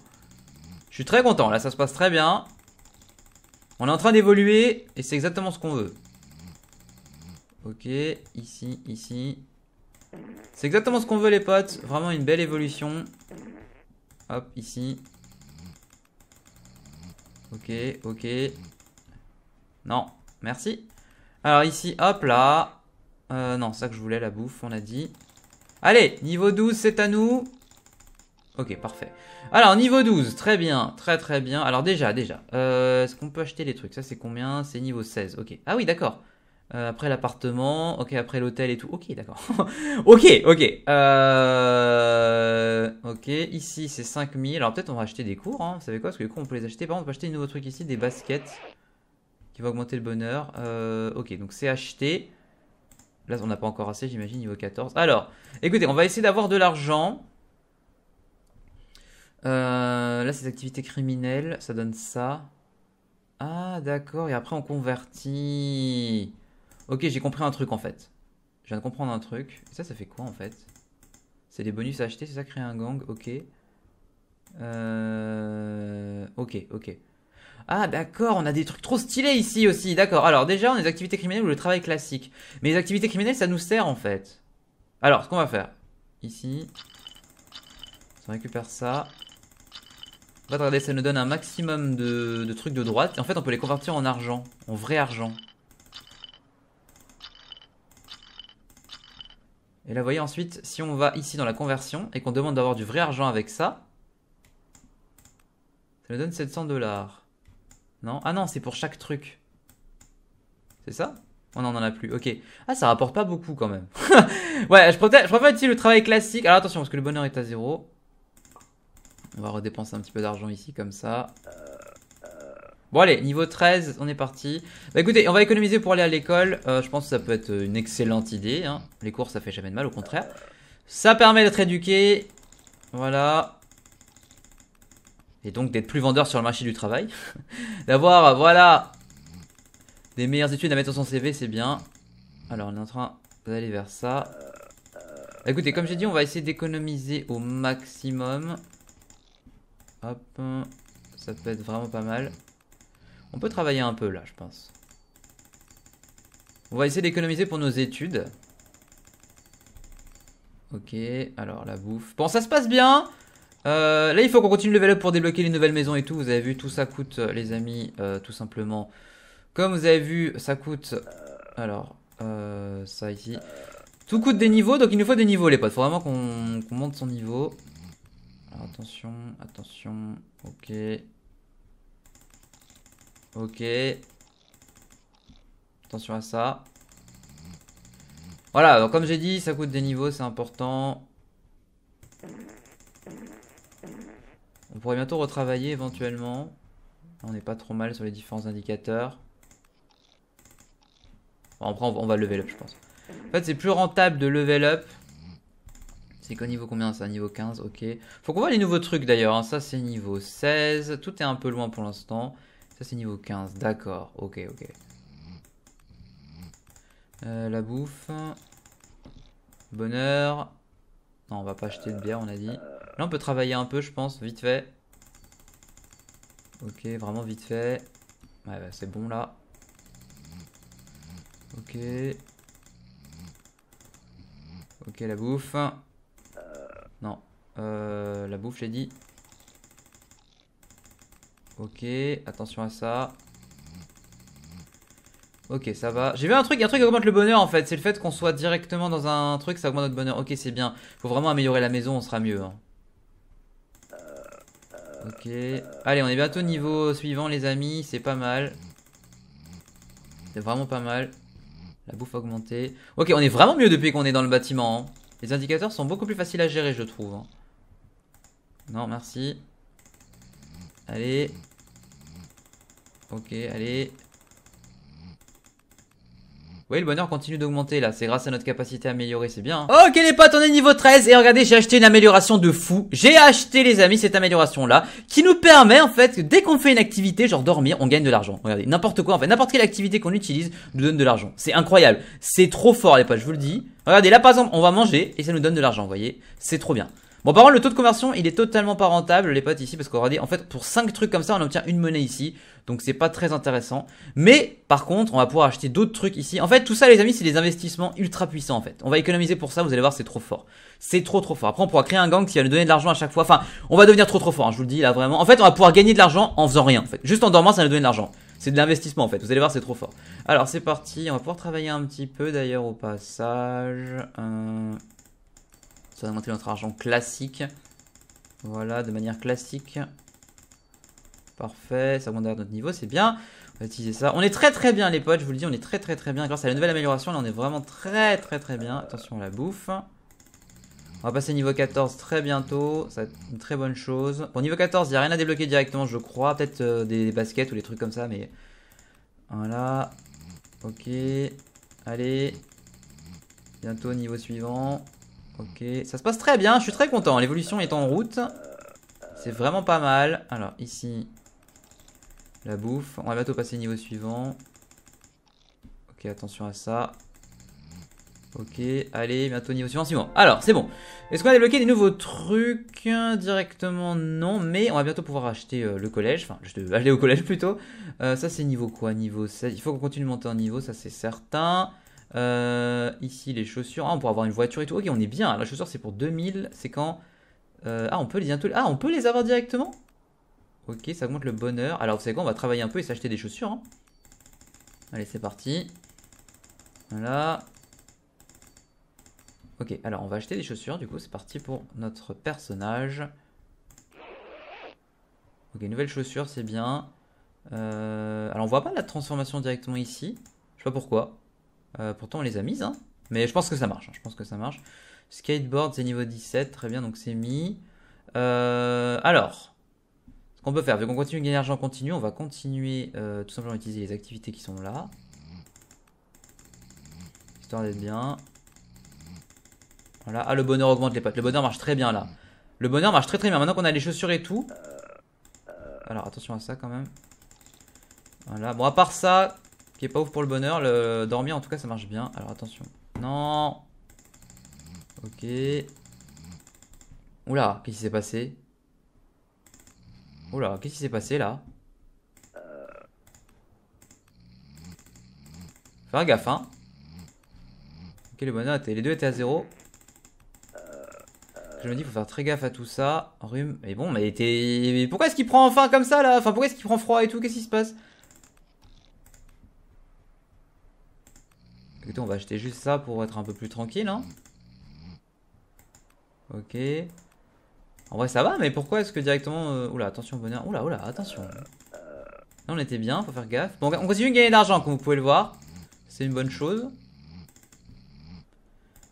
Je suis très content, là ça se passe très bien. On est en train d'évoluer et c'est exactement ce qu'on veut. Ok, ici, ici. C'est exactement ce qu'on veut les potes. Vraiment une belle évolution. Hop, ici. Ok, ok. Non, merci. Alors ici, hop là. Euh, non, ça que je voulais, la bouffe, on a dit. Allez, niveau 12, c'est à nous. Ok, parfait. Alors, niveau 12, très bien, très très bien. Alors déjà, déjà, euh, est-ce qu'on peut acheter les trucs Ça, c'est combien C'est niveau 16, ok. Ah oui, d'accord. Euh, après l'appartement, ok, après l'hôtel et tout. Ok, d'accord. ok, ok. Euh... Ok, ici c'est 5000. Alors peut-être on va acheter des cours, hein. vous savez quoi Parce que les cours on peut les acheter. Par contre, on peut acheter un nouveau truc ici, des baskets qui va augmenter le bonheur. Euh... Ok, donc c'est acheté. Là, on n'a pas encore assez, j'imagine, niveau 14. Alors, écoutez, on va essayer d'avoir de l'argent. Euh, là, c'est activités criminelles, ça donne ça. Ah, d'accord. Et après, on convertit. Ok, j'ai compris un truc en fait. Je viens de comprendre un truc. ça, ça fait quoi en fait C'est des bonus à acheter, c'est ça créer un gang, ok. Euh... Ok, ok. Ah d'accord, on a des trucs trop stylés ici aussi, d'accord. Alors déjà, on a des activités criminelles ou le travail classique. Mais les activités criminelles, ça nous sert en fait. Alors, ce qu'on va faire, ici, on récupère ça. Regardez, ça nous donne un maximum de, de trucs de droite. Et en fait, on peut les convertir en argent, en vrai argent. Et là, vous voyez ensuite, si on va ici dans la conversion et qu'on demande d'avoir du vrai argent avec ça, ça nous donne 700 dollars. Non Ah non, c'est pour chaque truc. C'est ça oh on n'en a plus. Ok. Ah, ça rapporte pas beaucoup quand même. ouais, je préfère, je préfère utiliser le travail classique. Alors attention, parce que le bonheur est à zéro. On va redépenser un petit peu d'argent ici, comme ça. Euh, Bon allez, niveau 13, on est parti. Bah écoutez, on va économiser pour aller à l'école. Euh, je pense que ça peut être une excellente idée. Hein. Les cours, ça fait jamais de mal, au contraire. Ça permet d'être éduqué. Voilà. Et donc d'être plus vendeur sur le marché du travail. D'avoir, voilà, des meilleures études à mettre dans son CV, c'est bien. Alors on est en train d'aller vers ça. Bah écoutez, comme j'ai dit, on va essayer d'économiser au maximum. Hop, ça peut être vraiment pas mal. On peut travailler un peu là, je pense. On va essayer d'économiser pour nos études. Ok, alors la bouffe. Bon, ça se passe bien. Euh, là, il faut qu'on continue le level up pour débloquer les nouvelles maisons et tout. Vous avez vu, tout ça coûte, euh, les amis, euh, tout simplement. Comme vous avez vu, ça coûte... Alors, ça ici. Tout coûte des niveaux, donc il nous faut des niveaux, les potes. Faut vraiment qu'on monte son niveau. Alors, attention, attention. Ok. Ok. Attention à ça. Voilà, comme j'ai dit, ça coûte des niveaux, c'est important. On pourrait bientôt retravailler éventuellement. On n'est pas trop mal sur les différents indicateurs. Bon, après, on va level up, je pense. En fait, c'est plus rentable de level up. C'est qu'au niveau combien ça Niveau 15, ok. Faut qu'on voit les nouveaux trucs d'ailleurs. Hein. Ça, c'est niveau 16. Tout est un peu loin pour l'instant. Ça, c'est niveau 15. D'accord. Ok, ok. Euh, la bouffe. Bonheur. Non, on va pas acheter de bière, on a dit. Là, on peut travailler un peu, je pense, vite fait. Ok, vraiment vite fait. Ouais, bah, c'est bon, là. Ok. Ok, la bouffe. Non, euh, la bouffe, j'ai dit. Ok, attention à ça. Ok, ça va. J'ai vu un truc, un truc qui augmente le bonheur en fait. C'est le fait qu'on soit directement dans un truc, ça augmente notre bonheur. Ok, c'est bien. Faut vraiment améliorer la maison, on sera mieux. Hein. Ok. Allez, on est bientôt au niveau suivant, les amis. C'est pas mal. C'est vraiment pas mal. La bouffe a augmenté Ok, on est vraiment mieux depuis qu'on est dans le bâtiment. Hein. Les indicateurs sont beaucoup plus faciles à gérer, je trouve. Hein. Non, merci. Allez, Ok, allez. Oui, le bonheur continue d'augmenter là, c'est grâce à notre capacité à améliorer c'est bien. Hein. Ok les potes, on est niveau 13 et regardez, j'ai acheté une amélioration de fou. J'ai acheté les amis cette amélioration là qui nous permet en fait que dès qu'on fait une activité, genre dormir, on gagne de l'argent. Regardez, n'importe quoi en fait, n'importe quelle activité qu'on utilise nous donne de l'argent. C'est incroyable, c'est trop fort les potes, je vous le dis. Regardez là par exemple, on va manger et ça nous donne de l'argent, vous voyez, c'est trop bien. Bon, par contre, le taux de conversion, il est totalement pas rentable, les potes, ici, parce qu'on va dire, en fait, pour 5 trucs comme ça, on obtient une monnaie ici. Donc, c'est pas très intéressant. Mais, par contre, on va pouvoir acheter d'autres trucs ici. En fait, tout ça, les amis, c'est des investissements ultra puissants, en fait. On va économiser pour ça, vous allez voir, c'est trop fort. C'est trop, trop fort. Après, on pourra créer un gang qui va nous donner de l'argent à chaque fois. Enfin, on va devenir trop, trop fort, hein, je vous le dis, là, vraiment. En fait, on va pouvoir gagner de l'argent en faisant rien, en fait. Juste en dormant, ça nous donne de l'argent. C'est de l'investissement, en fait. Vous allez voir, c'est trop fort. Alors, c'est parti. On va pouvoir travailler un petit peu, d'ailleurs, au passage. Ça va monté notre argent classique. Voilà, de manière classique. Parfait, ça augmente notre niveau, c'est bien. On va utiliser ça. On est très très bien les potes, je vous le dis, on est très très très bien. Grâce à la nouvelle amélioration, là on est vraiment très très très bien. Attention à la bouffe. On va passer niveau 14 très bientôt, ça va être une très bonne chose. Pour niveau 14, il n'y a rien à débloquer directement, je crois. Peut-être euh, des, des, baskets ou des trucs comme ça, mais... Voilà. Ok. Allez. Bientôt niveau suivant. Ok, ça se passe très bien, je suis très content. L'évolution est en route. C'est vraiment pas mal. Alors ici, la bouffe. On va bientôt passer au niveau suivant. Ok, attention à ça. Ok, allez, bientôt au niveau suivant, suivant. Alors, c'est bon. Est-ce qu'on a débloqué des nouveaux trucs directement Non, mais on va bientôt pouvoir acheter euh, le collège. Enfin, je aller au collège plutôt. Euh, ça, c'est niveau quoi Niveau 16. Il faut qu'on continue de monter en niveau, ça c'est certain. Euh, ici, les chaussures. Ah, on pourra avoir une voiture et tout. Ok, on est bien. La chaussure, c'est pour 2000. C'est quand euh, Ah, on peut les bientôt. Ah, on peut les avoir directement Ok, ça augmente le bonheur. Alors, vous savez quoi On va travailler un peu et s'acheter des chaussures. Hein. Allez, c'est parti. Voilà. Ok, alors on va acheter des chaussures. Du coup, c'est parti pour notre personnage. Ok, nouvelle chaussure, c'est bien. Euh, alors, on voit pas la transformation directement ici. Je sais pas pourquoi. Euh, pourtant, on les a mises, hein. Mais je pense que ça marche. Hein. Je pense que ça marche. Skateboard, c'est niveau 17. Très bien, donc c'est mis. Euh, alors, ce qu'on peut faire, vu qu'on continue de gagner l'argent continu, on va continuer euh, tout simplement à utiliser les activités qui sont là. Histoire d'être bien. Voilà. Ah, le bonheur augmente les potes. Le bonheur marche très bien là. Le bonheur marche très très bien. Maintenant qu'on a les chaussures et tout. Alors, attention à ça quand même. Voilà. Bon, à part ça, qui pas ouf pour le bonheur. Le... Dormir, en tout cas, ça marche bien. Alors, attention. Non. Ok. Oula, qu'est-ce qui s'est passé Oula, qu'est-ce qui s'est passé, là Fais gaffe, hein. Ok, le bonheur Les deux étaient à zéro. Je me dis, faut faire très gaffe à tout ça. Rhume. Mais bon, mais t'es... Pourquoi est-ce qu'il prend enfin comme ça là Enfin, pourquoi est-ce qu'il prend froid et tout Qu'est-ce qui se passe on va acheter juste ça pour être un peu plus tranquille. Hein. Ok. En vrai, ça va, mais pourquoi est-ce que directement... Euh, oula, attention, bonheur. Oula, oula, attention. Là, on était bien, faut faire gaffe. Bon, on continue de gagner de l'argent, comme vous pouvez le voir. C'est une bonne chose.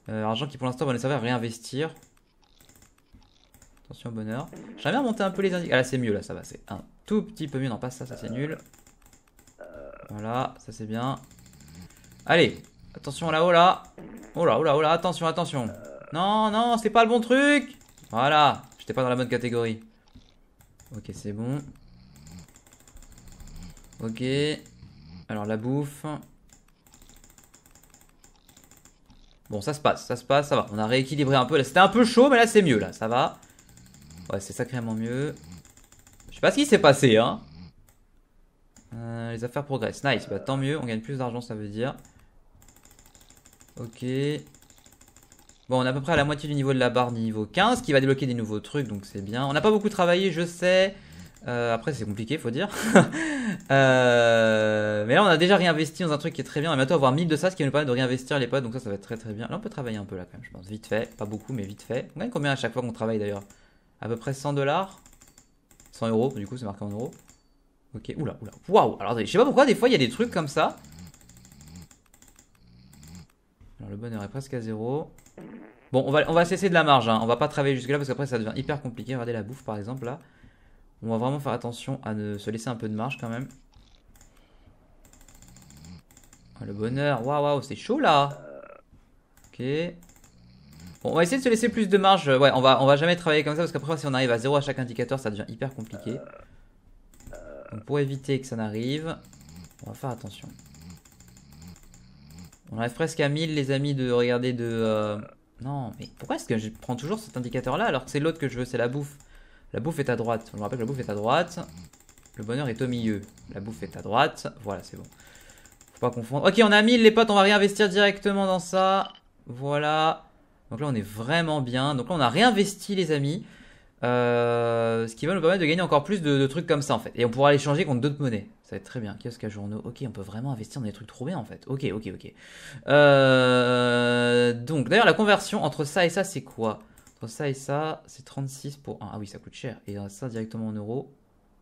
Euh, l'argent argent qui, pour l'instant, va nous servir à réinvestir. Attention, bonheur. J'aimerais bien monter un peu les indices. Ah, là, c'est mieux, là, ça va. C'est un tout petit peu mieux. Non, pas ça, ça, c'est nul. Voilà, ça, c'est bien. Allez, Attention là-haut là. Oh là, oh là, oh là, attention, attention. Non, non, c'est pas le bon truc. Voilà, j'étais pas dans la bonne catégorie. Ok, c'est bon. Ok. Alors la bouffe. Bon, ça se passe, ça se passe, ça va. On a rééquilibré un peu. C'était un peu chaud, mais là c'est mieux, là, ça va. Ouais, c'est sacrément mieux. Je sais pas ce qui s'est passé, hein. Euh, les affaires progressent. Nice, bah tant mieux, on gagne plus d'argent, ça veut dire. Ok. Bon, on est à peu près à la moitié du niveau de la barre niveau 15, qui va débloquer des nouveaux trucs, donc c'est bien. On n'a pas beaucoup travaillé, je sais. Euh, après, c'est compliqué, faut dire. Euh, mais là, on a déjà réinvesti dans un truc qui est très bien. On va avoir 1000 de ça, ce qui va nous permettre de réinvestir les potes. Donc ça, ça va être très très bien. Là, on peut travailler un peu là quand même, je pense. Vite fait, pas beaucoup, mais vite fait. On gagne combien à chaque fois qu'on travaille d'ailleurs À peu près 100 dollars 100 euros, du coup, c'est marqué en euros. Ok, oula, oula. Waouh Alors, je sais pas pourquoi, des fois, il y a des trucs comme ça le bonheur est presque à zéro. Bon, on va, on va de la marge. Hein. On va pas travailler jusque-là parce qu'après ça devient hyper compliqué. Regardez la bouffe par exemple là. On va vraiment faire attention à ne se laisser un peu de marge quand même. Ah, le bonheur. Waouh, c'est chaud là. Ok. on va essayer de se laisser plus de marge. Ouais, on va, on va jamais travailler comme ça parce qu'après, si on arrive à zéro à chaque indicateur, ça devient hyper compliqué. pour éviter que ça n'arrive, on va faire attention. On arrive presque à 1000, les amis, de regarder de. Euh, non, mais pourquoi est-ce que je prends toujours cet indicateur-là alors que c'est l'autre que je veux, c'est la bouffe La bouffe est à droite. Je me rappelle que la bouffe est à droite. Le bonheur est au milieu. La bouffe est à droite. Voilà, c'est bon. Faut pas confondre. Ok, on a 1000, les potes, on va réinvestir directement dans ça. Voilà. Donc là, on est vraiment bien. Donc là, on a réinvesti, les amis. Euh, ce qui va nous permettre de gagner encore plus de, trucs comme ça en fait. Et on pourra les changer contre d'autres monnaies. Ça va être très bien. Qu'est-ce à journaux. Ok, on peut vraiment investir dans des trucs trop bien en fait. Ok, ok, ok. Euh, donc d'ailleurs la conversion entre ça et ça c'est quoi Entre ça et ça c'est 36 pour 1. Ah oui ça coûte cher. Et ça directement en euros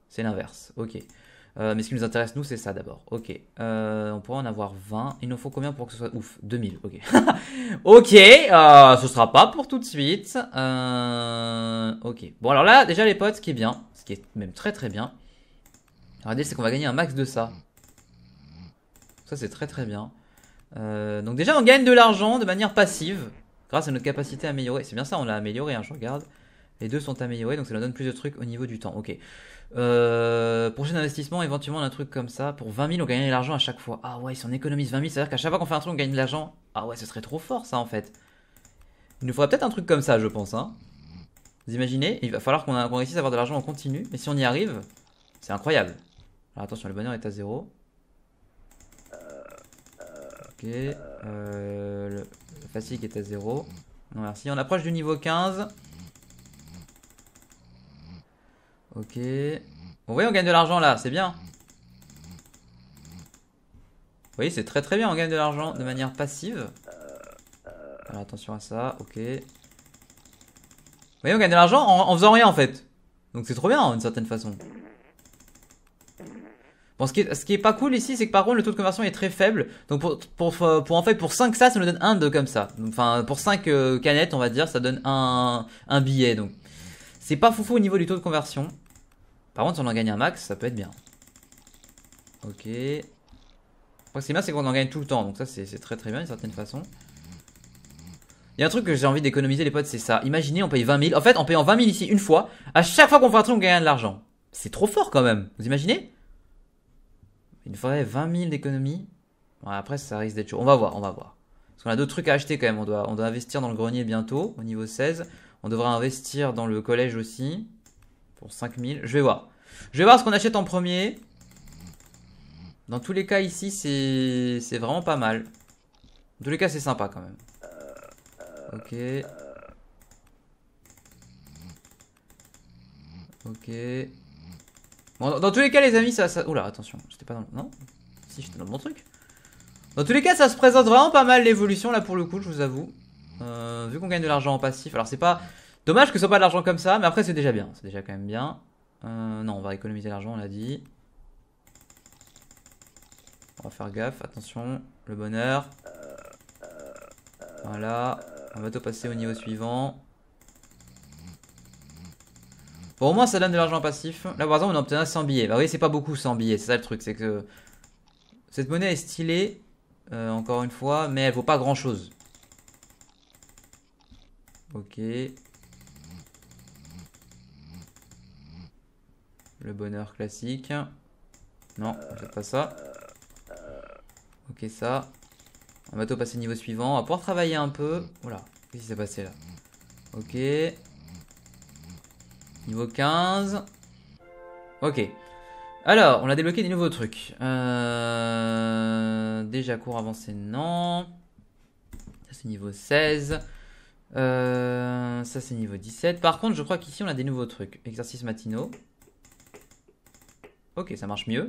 c'est l'inverse. Ok. Euh, mais ce qui nous intéresse, nous, c'est ça d'abord. Ok. Euh, on pourrait en avoir 20. Il nous faut combien pour que ce soit ouf 2000. Ok. ok. Euh, ce sera pas pour tout de suite. ok. Bon, alors là, déjà, les potes, ce qui est bien, ce qui est même très très bien. Regardez, c'est qu'on va gagner un max de ça. Ça, c'est très très bien. donc déjà, on gagne de l'argent de manière passive grâce à notre capacité à améliorer C'est bien ça, on l'a amélioré, hein, je regarde. Les deux sont améliorés, donc ça nous donne plus de trucs au niveau du temps. Ok. Euh, prochain investissement, éventuellement un truc comme ça. Pour 20 000, on gagne de l'argent à chaque fois. Ah ouais, si on économise 20 000, cest à dire qu'à chaque fois qu'on fait un truc, on gagne de l'argent. Ah ouais, ce serait trop fort ça en fait. Il nous faudrait peut-être un truc comme ça, je pense. Hein. Vous imaginez Il va falloir qu'on réussisse à avoir de l'argent en continu. Mais si on y arrive, c'est incroyable. Alors attention, le bonheur est à zéro. Ok. Euh, le, le est à zéro. Non, merci. On approche du niveau 15. Ok. Bon, vous voyez, on gagne de l'argent là, c'est bien. Vous voyez, c'est très très bien, on gagne de l'argent de manière passive. Alors attention à ça, ok. Vous voyez, on gagne de l'argent en, faisant rien en fait. Donc c'est trop bien d'une certaine façon. Bon, ce qui, est, pas cool ici, c'est que par contre, le taux de conversion est très faible. Donc, pour, pour, en fait, pour 5 ça, ça nous donne 1 de comme ça. Enfin, pour 5 euh, canettes, on va dire, ça donne un, un billet. Donc, c'est pas foufou au niveau du taux de conversion. Par contre, si on en gagne un max, ça peut être bien. Ok. ce qui est bien, c'est qu'on en gagne tout le temps. Donc ça, c'est très très bien d'une certaine façon. Il y a un truc que j'ai envie d'économiser, les potes, c'est ça. Imaginez, on paye 20 000. En fait, en payant 20 000 ici une fois, à chaque fois qu'on fait un truc, on gagne de l'argent. C'est trop fort quand même. Vous imaginez Une faudrait 20 000 d'économie. Bon, après, ça risque d'être chaud. On va voir, on va voir. Parce qu'on a d'autres trucs à acheter quand même. On doit, on doit investir dans le grenier bientôt, au niveau 16. On devra investir dans le collège aussi. 5000. Je vais voir. Je vais voir ce qu'on achète en premier. Dans tous les cas, ici, c'est vraiment pas mal. Dans tous les cas, c'est sympa quand même. Ok. Ok. dans, tous les cas, les amis, ça... ça... Oula, attention, j'étais pas dans... Non Si, j'étais dans bon truc. Dans tous les cas, ça se présente vraiment pas mal l'évolution, là, pour le coup, je vous avoue. Euh, vu qu'on gagne de l'argent en passif. Alors, c'est pas... Dommage que ce soit pas de l'argent comme ça, mais après c'est déjà bien. C'est déjà quand même bien. Euh, non, on va économiser l'argent, on l'a dit. On va faire gaffe, attention, le bonheur. Voilà, on va tout passer au niveau suivant. Pour au moins ça donne de l'argent passif. Là par exemple, on en un 100 billets. Bah oui, c'est pas beaucoup 100 billets, c'est ça le truc, c'est que cette monnaie est stylée, euh, encore une fois, mais elle vaut pas grand chose. Ok. le bonheur classique. Non, fait pas ça. Ok, ça. On va passé passer au niveau suivant. On va pouvoir travailler un peu. Oula, qu'est-ce qui s'est passé là Ok. Niveau 15. Ok. Alors, on a débloqué des nouveaux trucs. Euh, déjà, cours avancé, non. Ça, c'est niveau 16. Euh, ça, c'est niveau 17. Par contre, je crois qu'ici, on a des nouveaux trucs. Exercice matinaux. Ok, ça marche mieux.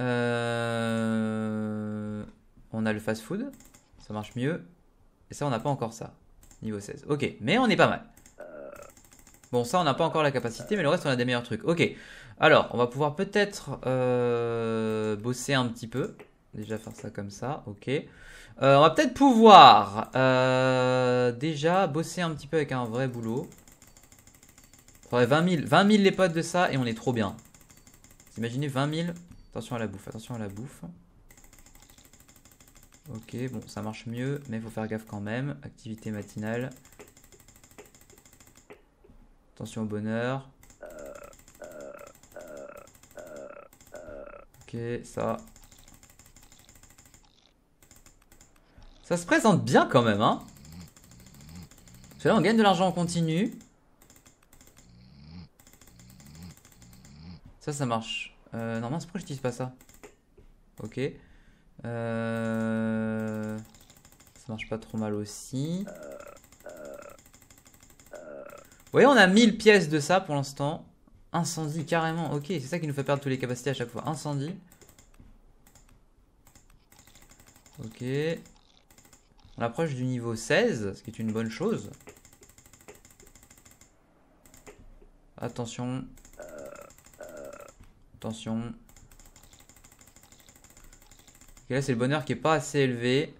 Euh, on a le fast food. Ça marche mieux. Et ça, on n'a pas encore ça. Niveau 16. Ok, mais on est pas mal. Bon, ça, on n'a pas encore la capacité, mais le reste, on a des meilleurs trucs. Ok. Alors, on va pouvoir peut-être euh, bosser un petit peu. Déjà faire ça comme ça. Ok. Euh, on va peut-être pouvoir déjà bosser un petit peu avec un vrai boulot. Faudrait 20 20 000 les potes de ça et on est trop bien. Imaginez 20 000. Attention à la bouffe, attention à la bouffe. Ok, bon, ça marche mieux, mais il faut faire gaffe quand même. Activité matinale. Attention au bonheur. Ok, ça. Ça se présente bien quand même, hein. Parce que là, on gagne de l'argent en continu. Ça, ça marche. Euh, non, c'est pourquoi j'utilise pas ça Ok. Euh, ça marche pas trop mal aussi. Vous voyez, on a 1000 pièces de ça pour l'instant. Incendie, carrément. Ok, c'est ça qui nous fait perdre toutes les capacités à chaque fois. Incendie. Ok. On approche du niveau 16, ce qui est une bonne chose. Attention, Attention. Et là, c'est le bonheur qui est pas assez élevé.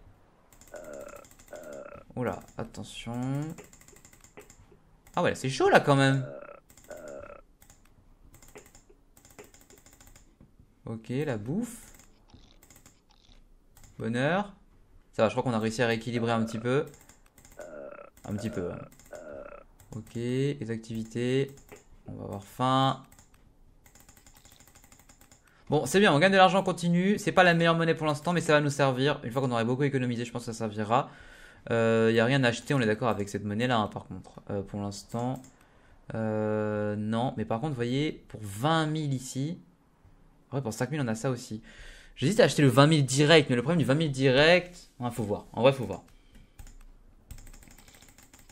Oula, attention. Ah ouais, c'est chaud là quand même. Ok, la bouffe. Bonheur. Ça va, je crois qu'on a réussi à rééquilibrer un petit peu. Un petit peu. Hein. Ok, les activités. On va avoir faim. Bon, c'est bien, on gagne de l'argent en continu. C'est pas la meilleure monnaie pour l'instant, mais ça va nous servir. Une fois qu'on aurait beaucoup économisé, je pense que ça servira. Il euh, n'y a rien à acheter, on est d'accord avec cette monnaie-là, hein, par contre. Euh, pour l'instant, euh, non. Mais par contre, vous voyez, pour 20 000 ici, ouais, pour 5 000, on a ça aussi. J'hésite à acheter le 20 000 direct, mais le problème du 20 000 direct, on va faut voir. En vrai, faut voir.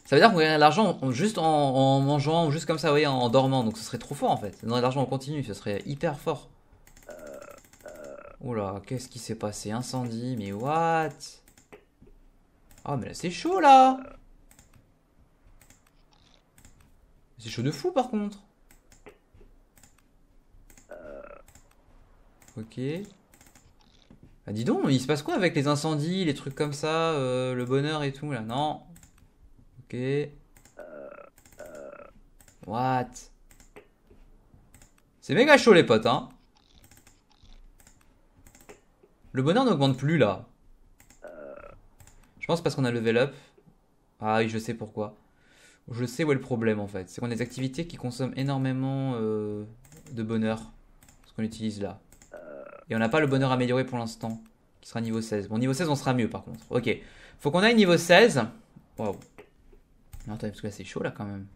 Ça veut dire qu'on gagne de l'argent juste en, mangeant, ou juste comme ça, vous voyez, en, dormant. Donc ce serait trop fort en fait. de l'argent, en continu, ce serait hyper fort. Oula, qu'est-ce qui s'est passé Incendie, mais what Oh, mais là, c'est chaud, là C'est chaud de fou, par contre Ok. Ah dis donc, il se passe quoi avec les incendies, les trucs comme ça, euh, le bonheur et tout, là Non Ok. What C'est méga chaud, les potes, hein le bonheur n'augmente plus là. Je pense parce qu'on a level up. Ah oui, je sais pourquoi. Je sais où est le problème en fait. C'est qu'on a des activités qui consomment énormément euh, de bonheur. Ce qu'on utilise là. Et on n'a pas le bonheur amélioré pour l'instant. Qui sera niveau 16. Bon, niveau 16, on sera mieux par contre. Ok. Faut qu'on aille niveau 16. Waouh. Non, attendez, parce que là c'est chaud là quand même.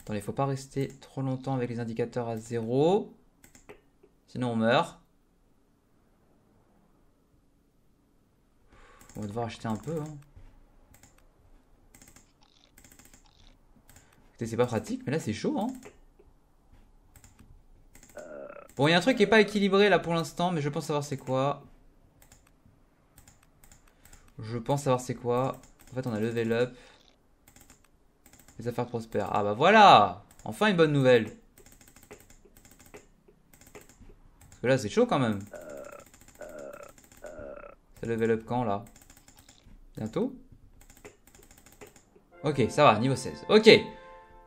Attendez, faut pas rester trop longtemps avec les indicateurs à 0. Sinon on meurt. On va devoir acheter un peu. Hein. C'est pas pratique, mais là c'est chaud. Hein. Bon, il y a un truc qui est pas équilibré là pour l'instant, mais je pense savoir c'est quoi. Je pense savoir c'est quoi. En fait, on a level up. Les affaires prospèrent. Ah bah voilà Enfin une bonne nouvelle. Parce que là, c'est chaud quand même. Ça level up quand là Bientôt. Ok, ça va, niveau 16. Ok.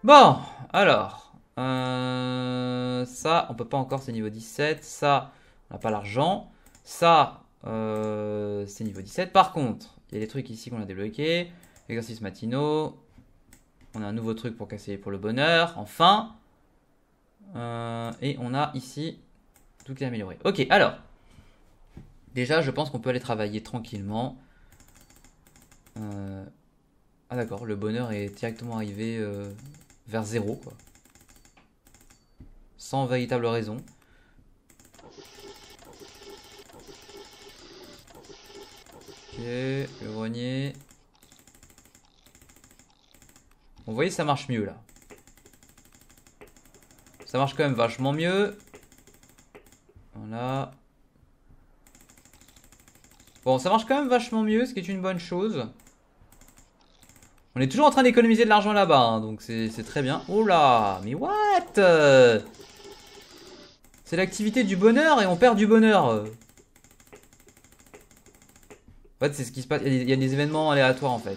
Bon, alors. Euh, ça, on peut pas encore, c'est niveau 17. Ça, on n'a pas l'argent. Ça, euh, c'est niveau 17. Par contre, il y a des trucs ici qu'on a débloqués. Exercice matinaux. On a un nouveau truc pour casser pour le bonheur. Enfin. Euh, et on a ici tout qui est amélioré. Ok, alors. Déjà, je pense qu'on peut aller travailler tranquillement. Euh, ah d'accord, le bonheur est directement arrivé euh, vers zéro, quoi. Sans véritable raison. Ok, le vous voyez, ça marche mieux, là. Ça marche quand même vachement mieux. Voilà. Bon, ça marche quand même vachement mieux, ce qui est une bonne chose. On est toujours en train d'économiser de l'argent là-bas, hein, donc c'est très bien. Oh là, mais what C'est l'activité du bonheur et on perd du bonheur. En fait, c'est ce qui se passe. Il y, a des événements aléatoires en fait.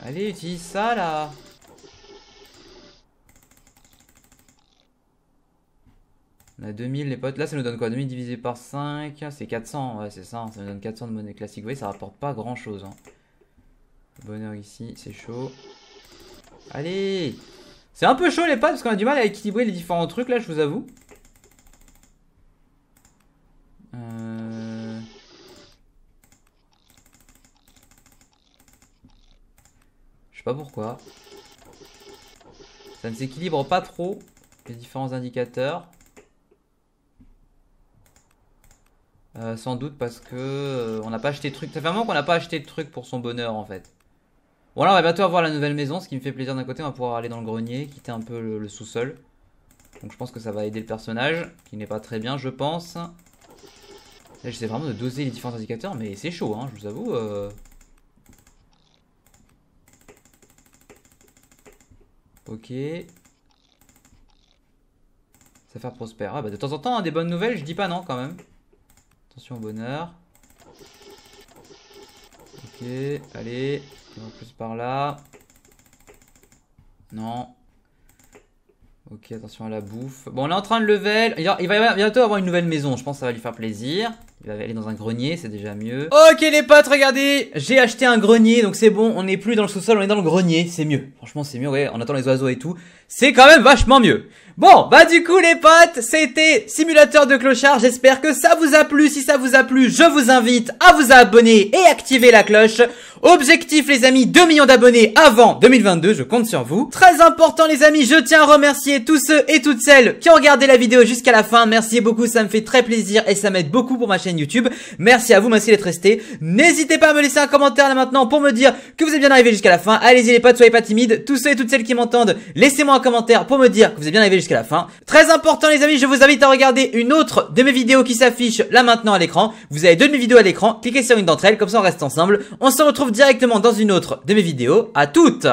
Allez, utilise ça là. On a 2000 les potes. Là, ça nous donne quoi 2000 divisé par 5, c'est 400. Ouais, c'est ça. Hein, ça nous donne 400 de monnaie classique. Vous voyez, ça rapporte pas grand chose. Hein. Bonheur ici, c'est chaud. Allez C'est un peu chaud les pattes parce qu'on a du mal à équilibrer les différents trucs là, je vous avoue. Euh... Je sais pas pourquoi. Ça ne s'équilibre pas trop les différents indicateurs. Euh, sans doute parce que euh, on n'a pas acheté de trucs. Ça fait qu'on n'a pas acheté de trucs pour son bonheur en fait. Voilà, on va bientôt avoir la nouvelle maison, ce qui me fait plaisir d'un côté, on va pouvoir aller dans le grenier, quitter un peu le, sous-sol. Donc je pense que ça va aider le personnage, qui n'est pas très bien je pense. Là j'essaie vraiment de doser les différents indicateurs, mais c'est chaud hein, je vous avoue. Euh. Ok. Ça fait prospère. Ah bah de temps en temps, hein, des bonnes nouvelles, je dis pas non quand même. Attention au bonheur. Ok, allez. On plus par là. Non. Ok, attention à la bouffe. Bon, on est en train de level. Il va bientôt avoir une nouvelle maison. Je pense que ça va lui faire plaisir. Il va aller dans un grenier, c'est déjà mieux. Ok les potes, regardez J'ai acheté un grenier, donc c'est bon. On n'est plus dans le sous-sol, on est dans le grenier. C'est mieux. Franchement, c'est mieux. Ouais, on attend les oiseaux et tout. C'est quand même vachement mieux. Bon, bah du coup les potes, c'était Simulateur de Clochard, j'espère que ça vous a plu, si ça vous a plu, je vous invite à vous abonner et activer la cloche. Objectif les amis, 2 millions d'abonnés avant 2022, je compte sur vous. Très important les amis, je tiens à remercier tous ceux et toutes celles qui ont regardé la vidéo jusqu'à la fin, merci beaucoup, ça me fait très plaisir et ça m'aide beaucoup pour ma chaîne YouTube. Merci à vous, merci d'être resté. N'hésitez pas à me laisser un commentaire là maintenant pour me dire que vous êtes bien arrivé jusqu'à la fin. Allez-y les potes, soyez pas timides, tous ceux et toutes celles qui m'entendent, laissez-moi commentaire pour me dire que vous êtes bien arrivé jusqu'à la fin. Très important les amis, je vous invite à regarder une autre de mes vidéos qui s'affiche là maintenant à l'écran. Vous avez deux de mes vidéos à l'écran, cliquez sur une d'entre elles, comme ça on reste ensemble. On se retrouve directement dans une autre de mes vidéos. À toutes